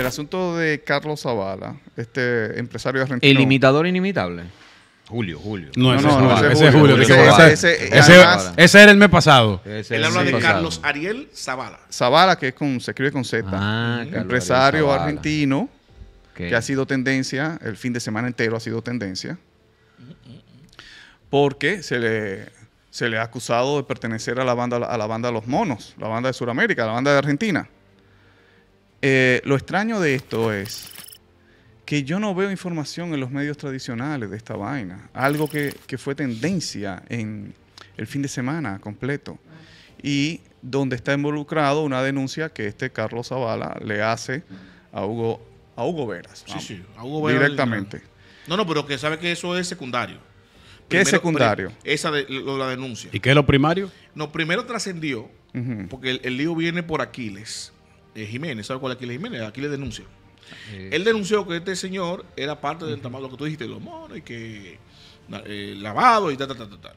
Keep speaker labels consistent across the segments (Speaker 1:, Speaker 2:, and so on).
Speaker 1: el asunto de Carlos Zavala, este empresario argentino. El imitador inimitable. Julio, Julio. No, no, ese es Julio. Ese, era el mes
Speaker 2: pasado. Él habla de Carlos
Speaker 3: Ariel Zavala.
Speaker 1: Zavala, que se escribe con Z. Ah, empresario argentino que ha sido tendencia, el fin de semana entero ha sido tendencia. Porque se le, se le ha acusado de pertenecer a la banda, a la banda de los monos, la banda de Sudamérica, la banda de Argentina. Eh, lo extraño de esto es que yo no veo información en los medios tradicionales de esta vaina, algo que, fue tendencia en el fin de semana completo y donde está involucrado una denuncia que este Carlos Zavala le hace a Hugo, a Hugo Veras. sí, sí, a Hugo Veras. Directamente.
Speaker 3: No, no, pero que sabe que eso es secundario. ¿Qué es secundario? Esa de, la denuncia. ¿Y
Speaker 2: qué es lo primario?
Speaker 3: No, primero trascendió, porque el, el, lío viene por Aquiles. Eh, Jiménez, ¿sabe cuál es Jiménez? aquí denuncia. denuncio. Eh, Él denunció que este señor era parte del tamado que tú dijiste, los monos y que eh, lavado y tal, tal, tal, tal.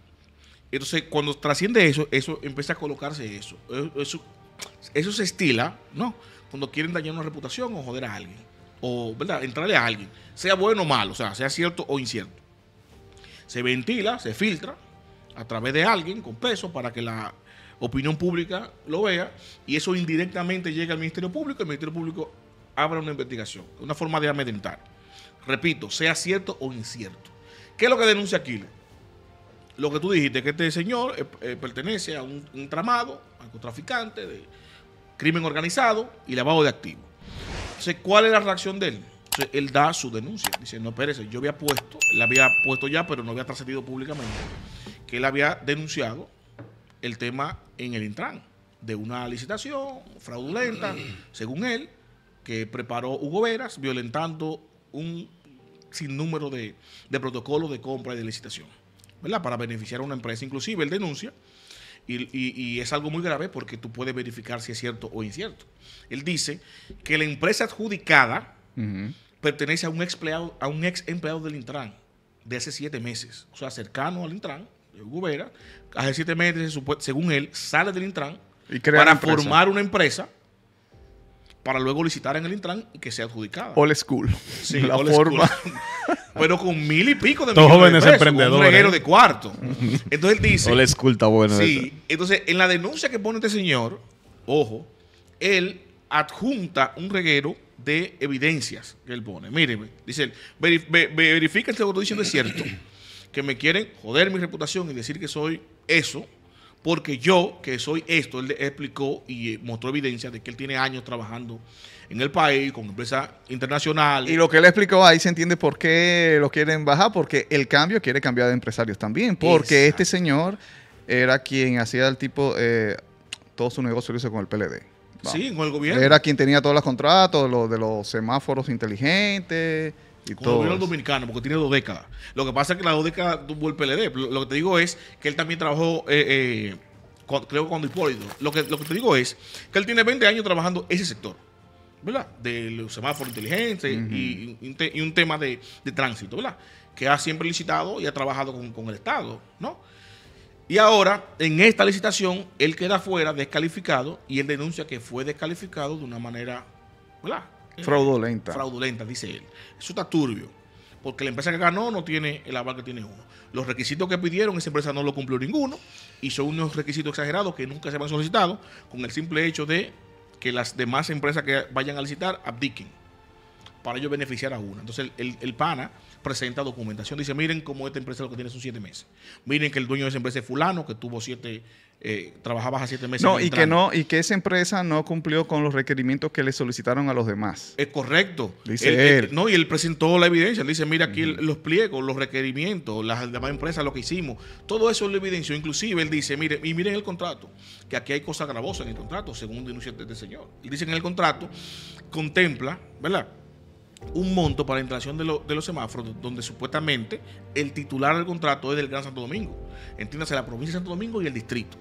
Speaker 3: Entonces, cuando trasciende eso, eso empieza a colocarse eso. Eso, eso se estila, ¿no? Cuando quieren dañar una reputación o joder a alguien. O, ¿verdad? Entrarle a alguien. Sea bueno o malo, o sea, sea cierto o incierto. Se ventila, se filtra a través de alguien con peso para que la opinión pública lo vea y eso indirectamente llega al Ministerio Público y el Ministerio Público abra una investigación, una forma de amedrentar. Repito, sea cierto o incierto. ¿Qué es lo que denuncia Aquiles? Lo que tú dijiste, que este señor eh, eh, pertenece a un, un tramado, narcotraficante, de crimen organizado y lavado de activos. Entonces, ¿cuál es la reacción de él? él da su denuncia. Dice, no, espérese, yo había puesto, la había puesto ya, pero no había trascendido públicamente, que él había denunciado el tema en el Intran de una licitación fraudulenta, según él, que preparó Hugo Veras, violentando un sinnúmero de, de protocolos de compra y de licitación, ¿verdad? Para beneficiar a una empresa. Inclusive él denuncia, y, es algo muy grave porque tú puedes verificar si es cierto o incierto. Él dice que la empresa adjudicada pertenece a un, empleado, a un ex empleado del Intran de hace siete meses, o sea, cercano al Intran, hace siete meses, según él, sale del Intran para formar una empresa para luego licitar en el Intran y que sea adjudicada. All school. la Pero con mil y pico de Todos jóvenes emprendedores. Un reguero ¿eh? de cuarto. Entonces él dice. All school está bueno. Sí. Entonces, en la denuncia que pone este señor, ojo, él adjunta un reguero de evidencias que él pone. Mire, dice él, verifica si este lo diciendo es cierto que me quieren joder mi reputación y decir que soy eso, porque yo, que soy esto, él explicó y eh, mostró evidencia de que él tiene años trabajando en el país con empresas internacionales. Y lo que él
Speaker 1: explicó ahí se entiende por qué lo quieren bajar, porque el cambio quiere cambiar de empresarios también, porque este señor era quien hacía el tipo, eh, todo su negocio lo hizo con el PLD.
Speaker 3: Sí, con el gobierno. Era quien
Speaker 1: tenía todos los contratos, los de los semáforos inteligentes. Y todo el
Speaker 3: dominicano, porque tiene dos décadas. Lo que pasa es que la dos décadas tuvo el PLD. Lo, que te digo es que él también trabajó, eh, eh creo Hipólito. Lo que, lo que te digo es que él tiene 20 años trabajando ese sector. ¿verdad? De los semáforos inteligentes y, un tema de, tránsito, ¿verdad? Que ha siempre licitado y ha trabajado con, con, el Estado, ¿no? Y ahora, en esta licitación, él queda fuera, descalificado, y él denuncia que fue descalificado de una manera, ¿verdad?
Speaker 1: Fraudulenta.
Speaker 3: Fraudulenta, dice él. Eso está turbio. Porque la empresa que ganó no tiene el aval que tiene uno. Los requisitos que pidieron, esa empresa no lo cumplió ninguno. Y son unos requisitos exagerados que nunca se han solicitado con el simple hecho de que las demás empresas que vayan a licitar abdiquen para ellos beneficiar a una. Entonces el, pana presenta documentación, dice, miren cómo esta empresa lo que tiene son siete meses. Miren que el dueño de esa empresa es fulano, que tuvo siete trabajaba eh, trabajabas siete meses. No, y que no,
Speaker 1: y que esa empresa no cumplió con los requerimientos que le solicitaron a los demás.
Speaker 3: Es correcto. Dice él, no, y él presentó la evidencia. dice, mira aquí los pliegos, los requerimientos, las demás empresas, lo que hicimos. Todo eso lo evidenció. Inclusive él dice, mire, y miren el contrato, que aquí hay cosas gravosas en el contrato, según denuncia este, este señor. Y dice que en el contrato contempla, ¿verdad? un monto para la instalación de, de, los semáforos donde supuestamente el titular del contrato es del Gran Santo Domingo. Entiéndase la provincia de Santo Domingo y el distrito.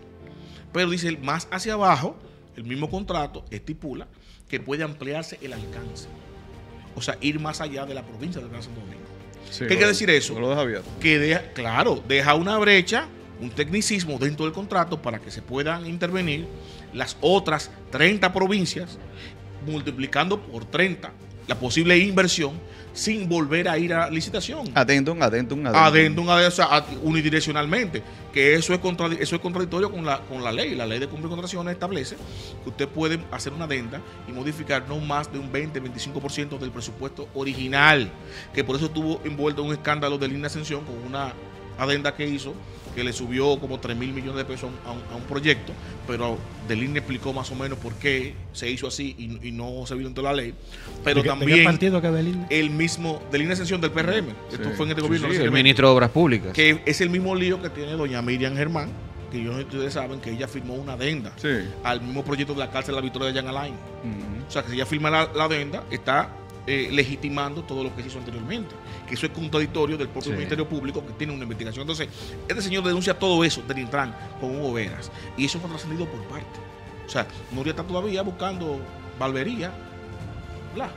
Speaker 3: Pero dice, más hacia abajo, el mismo contrato estipula que puede ampliarse el alcance. O sea, ir más allá de la provincia de Gran Santo Domingo. ¿Qué quiere decir eso? Que deja, claro, deja una brecha, un tecnicismo dentro del contrato para que se puedan intervenir las otras 30 provincias multiplicando por 30 la posible inversión sin volver a ir a licitación.
Speaker 1: Adentum, un adentro Adentum,
Speaker 3: o unidireccionalmente, que eso es, eso es contradictorio con la, con la ley. La ley de cumplir contrataciones establece que usted puede hacer una adenda y modificar no más de un 20-25% del presupuesto original, que por eso estuvo envuelto en un escándalo de línea ascensión con una adenda que hizo que le subió como 3 mil millones de pesos a un, proyecto, pero Delín explicó más o menos por qué se hizo así y, no se violentó la ley. Pero también partido que el mismo, Delín Ascensión del PRM, esto fue en este gobierno. el ministro de Obras Públicas. Que es el mismo lío que tiene doña Miriam Germán, que yo, ustedes saben que ella firmó una adenda al mismo proyecto de la cárcel de la Victoria de Jan Alain. O sea, que si ella firma la, la adenda, está eh, legitimando todo lo que se hizo anteriormente, que eso es contradictorio del propio Ministerio Público que tiene una investigación. Entonces, este señor denuncia todo eso del Intran con Hugo Veras, y eso fue trascendido por parte. O sea, Nuria está todavía buscando Valvería, bla,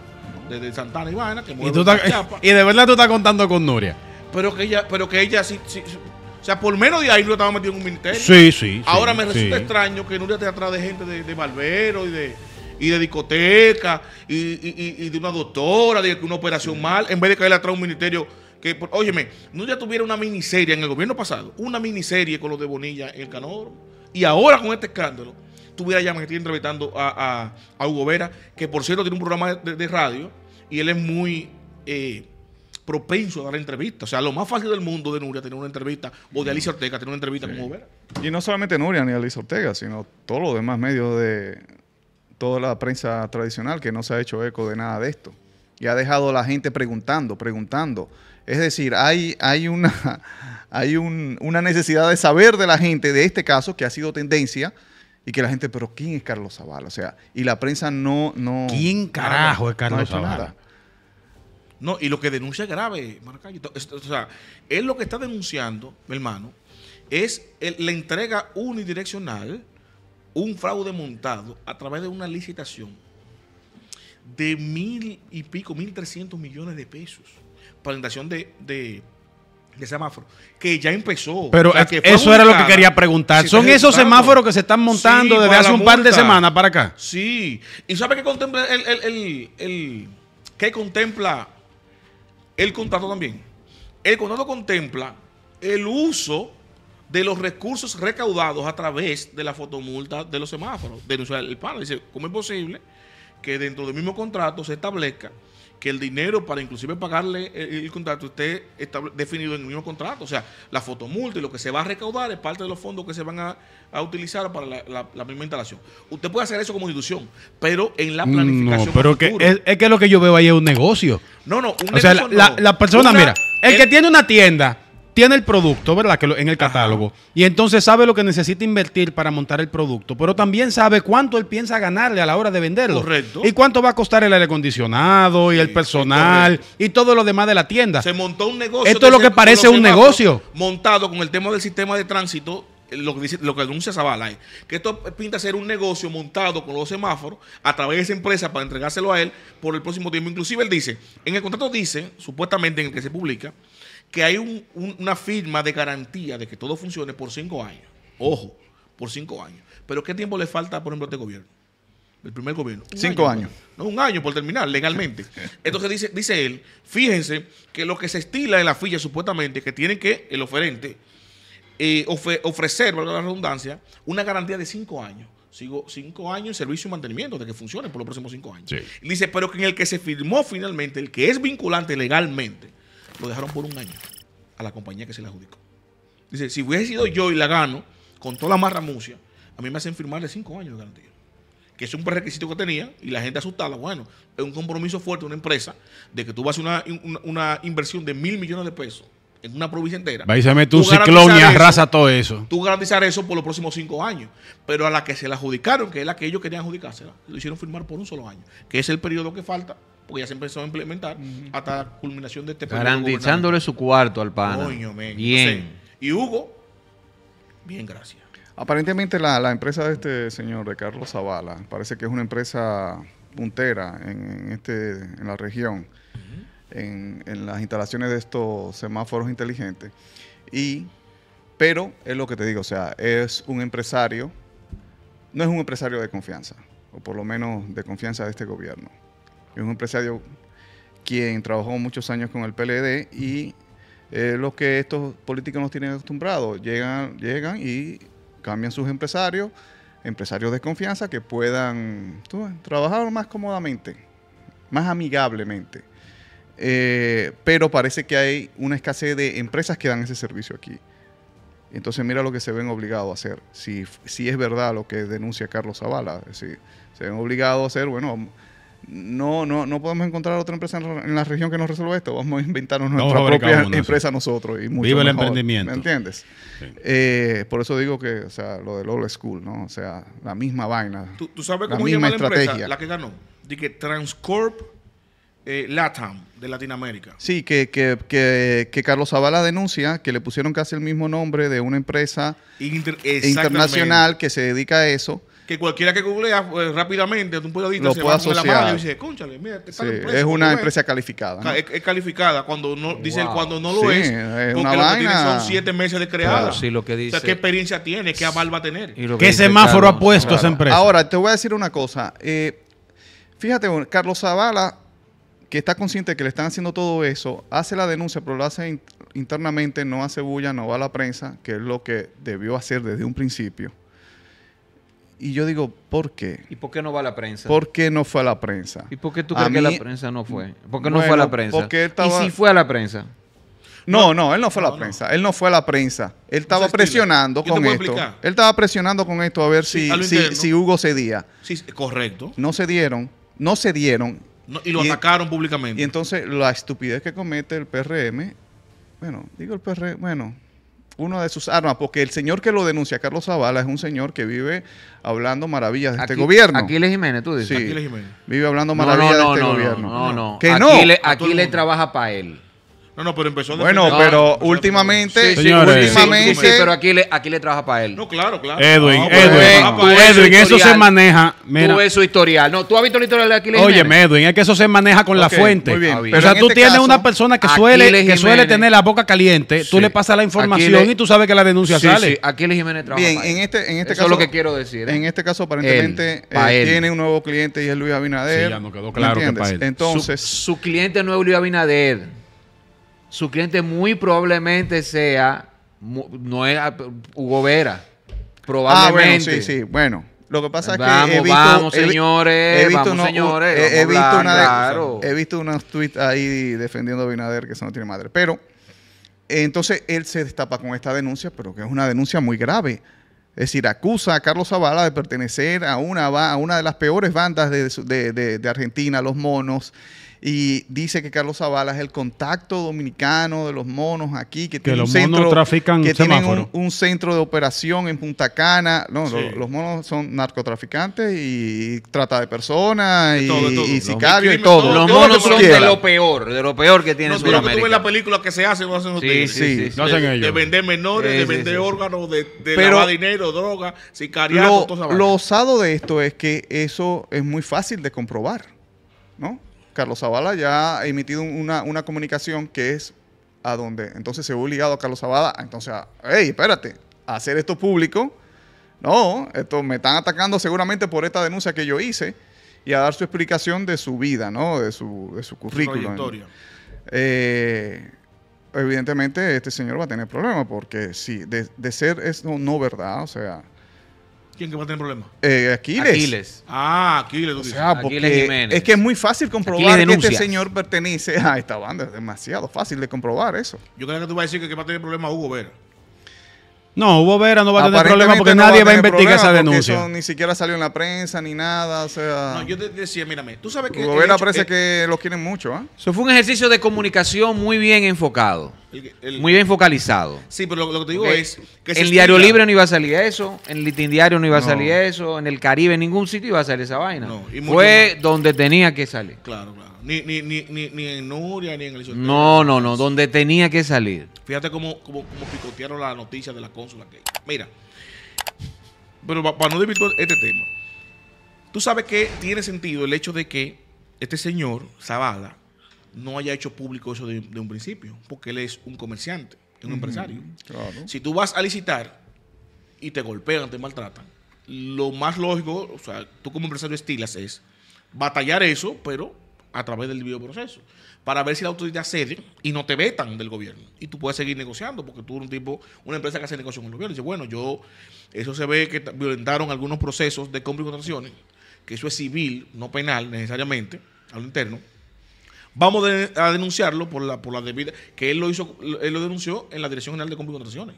Speaker 3: desde Santana y que
Speaker 2: ¿Y, de verdad tú estás contando con Nuria.
Speaker 3: Pero que ella, pero que ella sí, o sea, por menos de ahí lo estaba metido en un ministerio. Sí, sí. Ahora me resulta extraño que Nuria esté atrás de gente de, de y de, y de discoteca y, de una doctora, de una operación mal, en vez de caerle atrás a un ministerio que, óyeme, no tuviera una miniserie en el gobierno pasado, una miniserie con los de Bonilla en el Canoro, y ahora con este escándalo, tuviera ya me estoy entrevistando a, Hugo Vera, que por cierto tiene un programa de, radio y él es muy... Eh, propenso a dar entrevistas. O sea, lo más fácil del mundo de Nuria tener una entrevista, o de Alicia Ortega tener una entrevista con Hugo Vera.
Speaker 1: Y no solamente Nuria ni Alicia Ortega, sino todos los demás medios de, toda la prensa tradicional que no se ha hecho eco de nada de esto y ha dejado a la gente preguntando, preguntando. Es decir, hay, hay, una, hay una necesidad de saber de la gente de este caso que ha sido tendencia y que la gente, pero ¿quién es Carlos Zavala? O sea, y la prensa no... no ¿Quién carajo es Carlos no Zavala?
Speaker 3: No, y lo que denuncia es grave, Maracay. O sea, él lo que está denunciando, mi hermano, es la entrega unidireccional un fraude montado a través de una licitación de mil y pico, mil trescientos millones de pesos para la de, de semáforos, que ya empezó. Pero eso era lo que quería preguntar. ¿Son esos semáforos que se están montando desde hace un par de semanas para acá? Sí. ¿Y sabe qué contempla el, qué contempla el contrato también? El contrato contempla el uso de los recursos recaudados a través de la fotomulta de los semáforos. Denunciar el PAN dice, ¿cómo es posible que dentro del mismo contrato se establezca que el dinero para inclusive pagarle eh, el, contrato esté definido en el mismo contrato? O sea, la fotomulta y lo que se va a recaudar es parte de los fondos que se van a, utilizar para la, misma instalación. Usted puede hacer eso como institución, pero en la planificación... No, pero que
Speaker 2: es, que lo que yo veo ahí es un negocio.
Speaker 3: No, no, un negocio O sea, la, persona, mira,
Speaker 2: el que tiene una tienda tiene el producto, ¿verdad? Que en el catálogo. Y entonces sabe lo que necesita invertir para montar el producto, pero también sabe cuánto él piensa ganarle a la hora de venderlo. Correcto. Y cuánto va a costar el aire acondicionado y el personal y todo lo demás de la tienda. Se
Speaker 3: montó un negocio. Esto es lo que parece un negocio. Montado con el tema del sistema de tránsito eh, lo que, lo anuncia Zavala eh, que esto pinta ser un negocio montado con los semáforos a través de esa empresa para entregárselo a él por el próximo tiempo. Inclusive él dice, en el contrato dice, supuestamente en el que se publica, que hay una firma de garantía de que todo funcione por cinco años. Ojo, por cinco años. Pero ¿qué tiempo le falta, por ejemplo, a este gobierno? El primer gobierno. cinco años. Pues. No, un año por terminar, legalmente. Entonces dice, dice él, fíjense que lo que se estila en la ficha supuestamente, que tiene que el oferente eh, ofrecer, valga la redundancia, una garantía de cinco años. Sigo cinco años en servicio y mantenimiento de que funcione por los próximos cinco años. Dice, pero que en el que se firmó finalmente, el que es vinculante legalmente, lo dejaron por un año a la compañía que se la adjudicó. Dice, si hubiese sido yo y la gano, con toda la marramucia, a mí me hacen firmarle cinco años de garantía. Que es un prerequisito que tenía y la gente asustada. Bueno, es un compromiso fuerte de una empresa de que tú vas a hacer una, inversión de mil millones de pesos en una provincia entera. Va y se mete un ciclón y arrasa todo eso. Tú garantizar eso por los próximos cinco años. Pero a la que se la adjudicaron, que es la que ellos querían adjudicársela, lo hicieron firmar por un solo año, que es el periodo que falta porque ya se empezó a implementar hasta la culminación de este Garantizándole su
Speaker 1: cuarto al pana. Coño, bien.
Speaker 3: y Hugo, bien, gracias.
Speaker 1: Aparentemente la, empresa de este señor, de Carlos Zavala, parece que es una empresa puntera en, este, en la región, en, en, las instalaciones de estos semáforos inteligentes. Y, pero es lo que te digo, o sea, es un empresario, no es un empresario de confianza, o por lo menos de confianza de este gobierno es un empresario quien trabajó muchos años con el PLD y eh, lo que estos políticos nos tienen acostumbrados, llegan, llegan y cambian sus empresarios, empresarios de confianza que puedan trabajar más cómodamente, más amigablemente. Eh, pero parece que hay una escasez de empresas que dan ese servicio aquí. Entonces mira lo que se ven obligados a hacer, si, si es verdad lo que denuncia Carlos Zavala, es se ven obligados a hacer, bueno, no, no, no podemos encontrar otra empresa en la región que nos resuelva esto. Vamos a inventarnos nuestra propia empresa nosotros. Y mucho el emprendimiento. ¿Me entiendes? Eh, por eso digo que, lo del old school, ¿no? O sea, la misma vaina. ¿Tú, sabes cómo la estrategia. la empresa? La que
Speaker 3: ganó. De que Transcorp eh, Latam, de Latinoamérica.
Speaker 1: Sí, que, que, que, que, Carlos Zavala denuncia que le pusieron casi el mismo nombre de una empresa internacional que se dedica a eso
Speaker 3: que cualquiera que googlea pues, rápidamente, un periodista se puede a asociar. la mano y dice,
Speaker 1: Es una empresa calificada. Es,
Speaker 3: calificada. Cuando no, dice cuando no lo es, lo que tiene son siete meses de creado. O
Speaker 1: sea, ¿qué
Speaker 3: experiencia tiene? ¿Qué aval va a tener?
Speaker 1: ¿Qué semáforo ha puesto esa empresa? Ahora, te voy a decir una cosa. Eh, fíjate, Carlos Zavala, que está consciente que le están haciendo todo eso, hace la denuncia, pero lo hace internamente, no hace bulla, no va a la prensa, que es lo que debió hacer desde un principio y yo digo, ¿por qué? ¿Y por qué no va a la prensa? ¿Por qué no fue a la prensa? ¿Y por qué tú crees que la prensa no fue? ¿Por qué no fue a la prensa? ¿Y si fue a la prensa? No, no, él no fue a la prensa. Él no fue a la prensa. Él estaba presionando con esto. Él estaba presionando con esto a ver si, si, Hugo cedía. Sí, correcto. No se dieron, No cedieron. dieron, y lo atacaron públicamente. Y entonces la estupidez que comete el PRM, bueno, digo el PRM, bueno, una de sus armas, porque el señor que lo denuncia, Carlos Zavala, es un señor que vive hablando maravillas de este gobierno. Aquiles Jiménez, tú dices. Sí, Aquiles Jiménez. Vive hablando maravillas de este gobierno. No, no, no.
Speaker 4: Aquí le trabaja
Speaker 3: para él. No, no, pero empezó Bueno, pero ah, últimamente, sí, últimamente, pero
Speaker 4: aquí le, aquí le trabaja para él. No, claro, claro. Edwin, Edwin, Edwin, eso se maneja. Mira. Tú ves su historial. No, tú has visto el historial de Aquiles Oye,
Speaker 2: Edwin, es que eso se maneja con la fuente. Muy bien. Pero o sea, tú este tienes una persona que suele, que suele tener la boca caliente, tú le pasas la información y tú sabes que la denuncia sale. Sí,
Speaker 1: Aquiles Jiménez trabaja. Bien, en este, en este eso es lo que quiero decir. En ¿eh? este caso, aparentemente, eh, tiene un nuevo cliente y es Luis Abinader. Sí, ya no quedó claro que para él. Entonces, su cliente no es Luis
Speaker 4: Abinader su cliente muy probablemente sea, no es ah,
Speaker 1: Hugo Vera, ah, probablemente. sí, sí, bueno. Lo que pasa es que he visto, vamos, señores, he visto vamos, señores. He, visto he, visto unos tweets ahí defendiendo a Binader que eso no tiene madre. Pero entonces él se destapa con esta denuncia, pero que es una denuncia muy grave. Es decir, acusa a Carlos Zavala de pertenecer a una, a una de las peores bandas de Argentina, Los Monos, y dice que Carlos Zavala es el contacto dominicano de los monos aquí, que, los monos trafican que tienen un, centro de operación en Punta Cana. No, los, monos son narcotraficantes y, trata de personas y, y sicarios y todo. Los monos son de lo
Speaker 4: peor, de lo peor
Speaker 1: que
Speaker 3: tiene no, Sudamérica. Tú ves la película que se hace, no hacen ustedes. Sí, sí, De vender menores, de vender órganos, de, de lavar dinero, droga, sicariato, lo, Lo osado
Speaker 1: de esto es que eso es muy fácil de comprobar, ¿no? Carlos Zavala ya ha emitido una, comunicación que es a donde entonces se ha obligado a Carlos Zavala entonces a, hey, espérate, a hacer esto público. No, esto me están atacando seguramente por esta denuncia que yo hice y a dar su explicación de su vida, ¿no? De su, de su currículum. Eh, evidentemente este señor va a tener problemas porque si de, ser esto no, no verdad, o sea, ¿Quién que va a tener problemas? Eh, Aquiles. Aquiles. Ah, Aquiles. o sea, porque es que es muy fácil comprobar que este señor pertenece a esta banda. Es demasiado fácil de comprobar eso. Yo creo que tú vas a decir que, va a tener problemas Hugo Vera. No, Hugo Vera no va a tener problemas porque nadie va a, investigar esa denuncia. Eso ni siquiera salió en la prensa ni nada, o sea... No, yo te decía, mírame, tú sabes que... Hugo Vera parece que, lo los quieren mucho, ¿ah?
Speaker 4: Eso fue un ejercicio de comunicación muy bien enfocado muy bien focalizado.
Speaker 3: Sí, pero lo, que te digo es que en Diario Libre no
Speaker 4: iba a salir eso, en Litin Diario no iba a salir eso, en el Caribe en ningún sitio iba a salir esa vaina. Fue donde tenía que salir. Claro, claro. Ni, en Nuria, ni en
Speaker 3: el No,
Speaker 4: no, no, donde tenía que salir.
Speaker 3: Fíjate cómo, picotearon la noticia de la cónsula. Que... Mira, pero para no dividir este tema, tú sabes que tiene sentido el hecho de que este señor, Zavala, no haya hecho público eso de, un principio, porque él es un comerciante,
Speaker 2: es un empresario.
Speaker 3: Si tú vas a licitar y te golpean, te maltratan, lo más lógico, o sea, tú como empresario estilas es batallar eso, pero a través del debido proceso, para ver si la autoridad cede y no te vetan del gobierno. Y tú puedes seguir negociando, porque tú eres un tipo, una empresa que hace negocio con el gobierno. Y dice, bueno, yo, eso se ve que violentaron algunos procesos de compra y contrataciones, que eso es civil, no penal necesariamente, a lo interno Vamos a denunciarlo por la, por la debida, que él lo hizo, él lo denunció en la Dirección General de Compras y Contrataciones.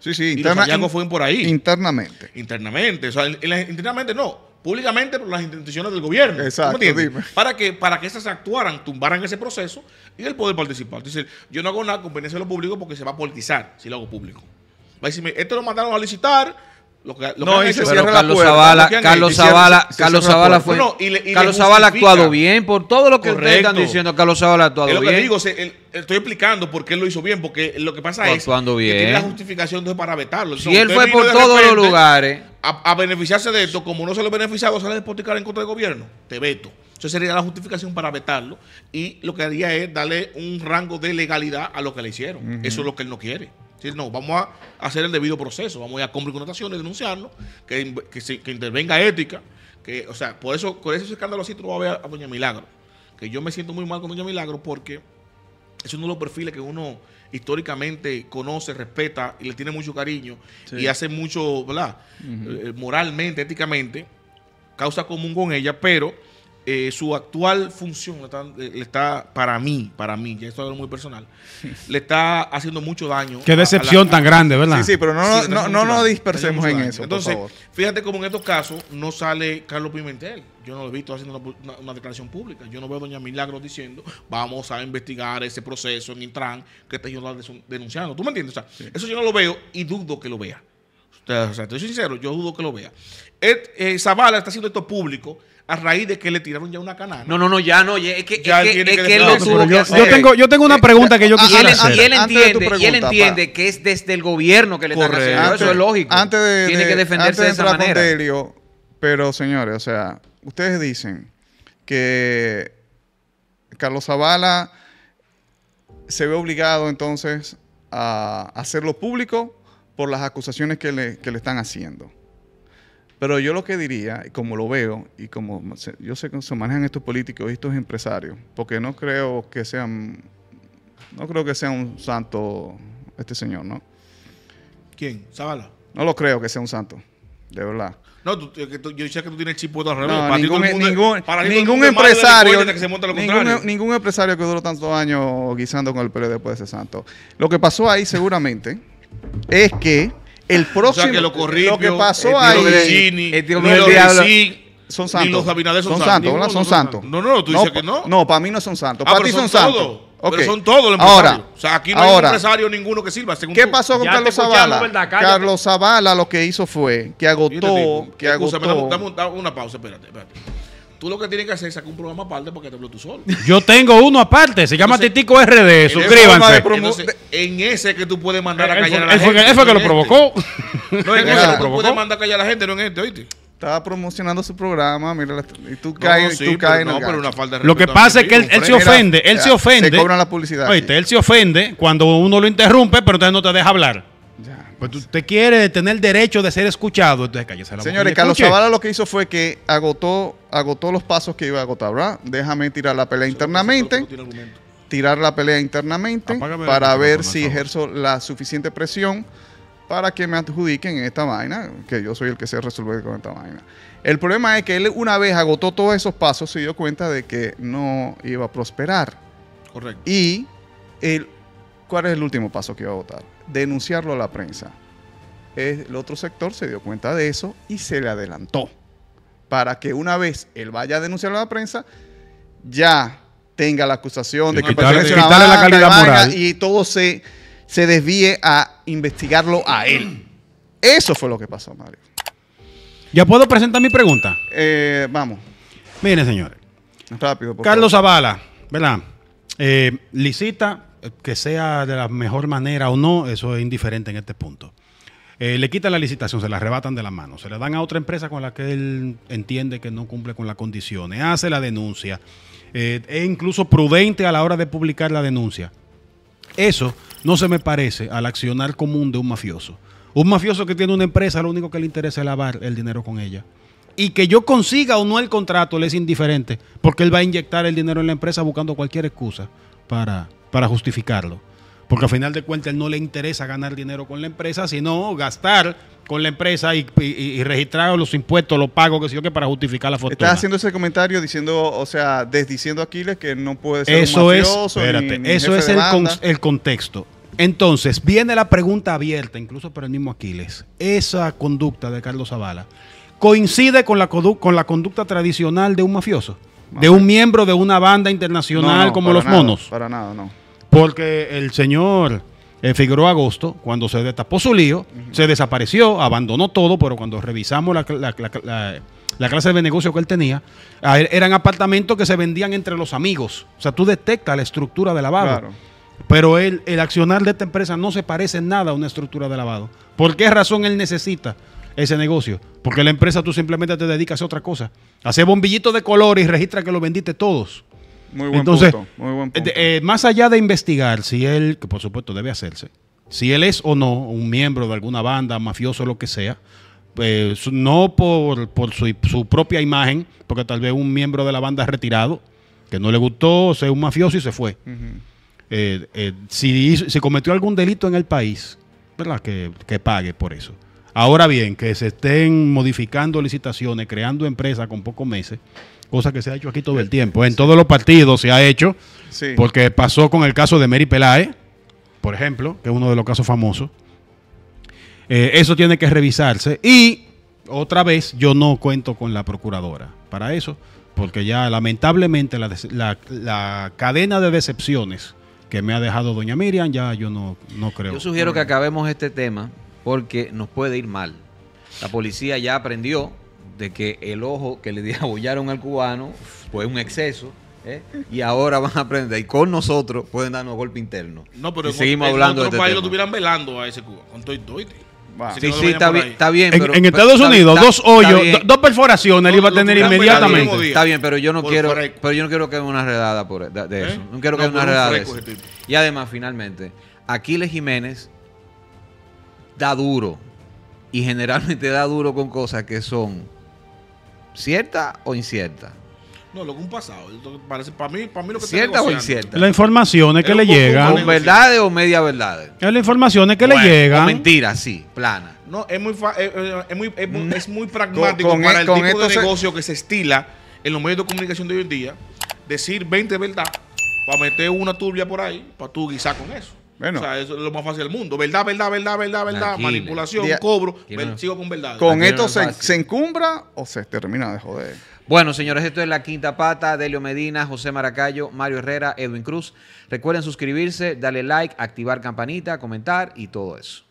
Speaker 3: Sí, sí, internamente fue por ahí.
Speaker 1: Internamente.
Speaker 3: Internamente. O sea, internamente no. Públicamente por las intenciones del gobierno. Exacto. Dime. Para que, para que esas actuaran, tumbaran ese proceso y el poder participar. Entonces, yo no hago nada con beneficio de lo público porque se va a politizar si lo hago público. Va a decirme, esto lo mandaron a licitar Carlos Zavala, Carlos Zavala, Carlos fue. Carlos Zavala ha actuado
Speaker 4: bien por todo lo que ustedes están diciendo. Carlos Zavala ha actuado bien. digo,
Speaker 3: estoy explicando por qué lo hizo bien, porque lo que pasa es bien. que la justificación de para vetarlo. Si él fue por todos los lugares a, beneficiarse de esto, como no se lo beneficiado, sale de en contra del gobierno, te veto. Eso sería la justificación para vetarlo y lo que haría es darle un rango de legalidad a lo que le hicieron. Eso es lo que él no quiere no, vamos a hacer el debido proceso, vamos a ir a y connotaciones, denunciarlo, que, intervenga ética, que, o sea, por eso, con ese escándalo así tú a ver a Doña Milagro, que yo me siento muy mal con Doña Milagro porque es uno de los perfiles que uno históricamente conoce, respeta y le tiene mucho cariño y hace mucho, ¿verdad? Eh, eh, moralmente, éticamente, causa común con ella, pero eh, su actual función le está, para mí, para mí, ya esto es algo muy personal, le está haciendo mucho daño. Qué decepción tan grande, ¿verdad? Sí, sí, pero no, nos dispersemos en eso. Entonces, fíjate cómo en estos casos no sale Carlos Pimentel. Yo no lo he visto haciendo una, declaración pública. Yo no veo a Doña Milagro diciendo, vamos a investigar ese proceso en Intran que está yo denunciando. ¿Tú me entiendes? O sea, eso yo no lo veo y dudo que lo vea. O sea, estoy sincero, yo dudo que lo vea. Eh, Zavala está haciendo esto público
Speaker 4: a raíz de que le tiraron ya una canana. No, no, no, ya no. es que, lo yo, tengo, una pregunta que yo quisiera hacer. Y él entiende, que es desde el gobierno que le están haciendo. eso es lógico. Tiene que defenderse de, esa manera.
Speaker 1: pero, señores, o sea, ustedes dicen que Carlos Zavala se ve obligado entonces a hacerlo público por las acusaciones que le, que le están haciendo. Pero yo lo que diría, como lo veo, y como yo sé que se manejan estos políticos y estos empresarios, porque no creo que sean, no creo que sea un santo este señor, ¿no? ¿Quién? ¿Zavala? No lo creo que sea un santo, de verdad.
Speaker 3: No, yo decía que tú tienes el al revés. para ningún, empresario. Que
Speaker 1: ningún, empresario que duró tantos años guisando con el PLD después de santo. Lo que pasó ahí seguramente es que el próximo. O sea, que lo, corrió. lo que pasó ahí. el ni los diablo, son santos. Ni los Abinader son, son santos. no, son santos. No, no, tú dices que no. No, para mí no son santos. Ah, para ti son, santos. Okay. Pero son todos los empresarios. o sea, aquí no hay empresario
Speaker 3: ninguno que sirva. Según ¿Qué pasó con Carlos Zavala? Carlos
Speaker 1: Zavala lo que hizo fue que agotó. Que agotó.
Speaker 3: dame una pausa, espérate, espérate. Tú lo que tienes que hacer es sacar un programa aparte porque te hablo tú solo.
Speaker 1: Yo tengo uno aparte, se llama Titico RD, suscríbanse.
Speaker 3: en ese que tú puedes mandar a callar a la gente. Eso fue que lo
Speaker 1: provocó. No, en ese que tú puedes mandar a callar a la gente, no en este, oíste estaba promocionando su programa, mira, y tú caes, no, tú caes no, pero una falta de Lo que pasa es que él, se ofende, él se ofende. Se cobra la publicidad.
Speaker 2: Oíste, él se ofende cuando uno lo interrumpe, pero entonces no te deja hablar. Pues usted quiere tener derecho de ser escuchado, entonces cállese la Señores, Carlos Zavala
Speaker 1: lo que hizo fue que agotó, agotó los pasos que iba a agotar, ¿verdad? Déjame tirar la pelea internamente. Tirar la pelea internamente para ver si ejerzo la suficiente presión para que me adjudiquen esta vaina, que yo soy el que se resuelve con esta vaina. El problema es que él una vez agotó todos esos pasos, se dio cuenta de que no iba a prosperar. Correcto. Y el, ¿cuál es el último paso que iba a agotar? denunciarlo a la prensa. El otro sector se dio cuenta de eso y se le adelantó para que una vez él vaya a denunciarlo a la prensa, ya tenga la acusación de, que pertenece a la calidad moral. y todo se, se desvíe a investigarlo a él. Eso fue lo que pasó, Mario.
Speaker 2: ¿Ya puedo presentar mi pregunta?
Speaker 1: Eh, vamos. Miren, señores. Carlos Zavala,
Speaker 2: ¿verdad? Eh, licita que sea de la mejor manera o no, eso es indiferente en este punto. Eh, le quitan la licitación, se la arrebatan de la mano, se la dan a otra empresa con la que él entiende que no cumple con las condiciones, hace la denuncia, es eh, e incluso prudente a la hora de publicar la denuncia. Eso no se me parece al accionar común de un mafioso. Un mafioso que tiene una empresa, lo único que le interesa es lavar el dinero con ella. Y que yo consiga o no el contrato, le es indiferente, porque él va a inyectar el dinero en la empresa buscando cualquier excusa para para justificarlo. Porque al final de cuentas no le interesa ganar dinero con la empresa, sino gastar con la empresa y, registrar los impuestos, los pagos, que sé yo, que para justificar la fortuna. está haciendo
Speaker 1: ese comentario diciendo, o sea, desdiciendo a Aquiles que no puede ser eso es, Eso es
Speaker 2: el, contexto. Entonces, viene la pregunta abierta, incluso para el mismo Aquiles. Esa conducta de Carlos Zavala coincide con la, conducta tradicional de un mafioso, de un miembro de una banda internacional como los monos.
Speaker 1: Para nada, no.
Speaker 2: Porque el señor eh, Figueroa Agosto, cuando se destapó su lío, se desapareció, abandonó todo, pero cuando revisamos la, clase de negocio que él tenía, eran apartamentos que se vendían entre los amigos. O sea, tú detectas la estructura de lavado. Pero él, el accionar de esta empresa no se parece nada a una estructura de lavado. ¿Por qué razón él necesita ese negocio? Porque la empresa tú simplemente te dedicas a otra cosa. Hacer bombillitos de color y registra que lo vendiste todos. Muy buen Entonces, punto, eh, más allá de investigar si él, que por supuesto debe hacerse, si él es o no un miembro de alguna banda, mafioso, o lo que sea, eh, no por, su, propia imagen, porque tal vez un miembro de la banda retirado, que no le gustó, sea un mafioso y se fue. Eh, si, se cometió algún delito en el país, ¿verdad? Que, que pague por eso. Ahora bien, que se estén modificando licitaciones, creando empresas con pocos meses cosa que se ha hecho aquí todo el tiempo. En todos los partidos se ha hecho, porque pasó con el caso de Mary Pelae por ejemplo, que es uno de los casos famosos. Eh, eso tiene que revisarse. Y otra vez, yo no cuento con la procuradora para eso, porque ya lamentablemente la, cadena de decepciones que me ha dejado doña Miriam, ya yo no, no creo. Yo sugiero que
Speaker 4: acabemos este tema porque nos puede ir mal. La policía ya aprendió, de que el ojo que le diabollaron al cubano fue un exceso. ¿eh? Y ahora van a aprender. Y con nosotros pueden darnos golpe interno. No, pero seguimos hablando de este
Speaker 3: lo velando a ese
Speaker 2: En, Estados Unidos, dos hoyos, dos perforaciones, le iba a tener inmediatamente.
Speaker 4: Está bien, pero yo no quiero, pero yo no quiero que una redada por, de, eso. No quiero que haya una redada de eso. Y además, finalmente, Aquiles Jiménez da duro y generalmente da duro con cosas que son ¿Cierta o incierta?
Speaker 3: No, lo que un pasado. para, mí, lo que ¿Cierta o incierta?
Speaker 4: La
Speaker 2: información es que le llega. ¿Con verdades
Speaker 4: o media verdad? Es la información es que le llega. Mentira, sí, plana.
Speaker 3: No, es muy, eh, eh, es, muy, es, muy mm. pragmático para e- el, tipo de
Speaker 1: negocio
Speaker 4: que se estila
Speaker 3: en los medios de comunicación de hoy en día. Decir 20 verdades para meter una turbia por ahí, para tú guisar con eso. Bueno. O sea, es lo más fácil del mundo. Verdad, verdad, verdad, verdad, verdad. Manipulación,
Speaker 4: cobro.
Speaker 1: sigo con verdad. ¿Con esto se, se, encumbra o se termina de joder? Bueno,
Speaker 4: señores, esto es La Quinta Pata, Delio Medina, José Maracayo, Mario Herrera, Edwin Cruz. Recuerden suscribirse, darle like, activar campanita, comentar y todo eso.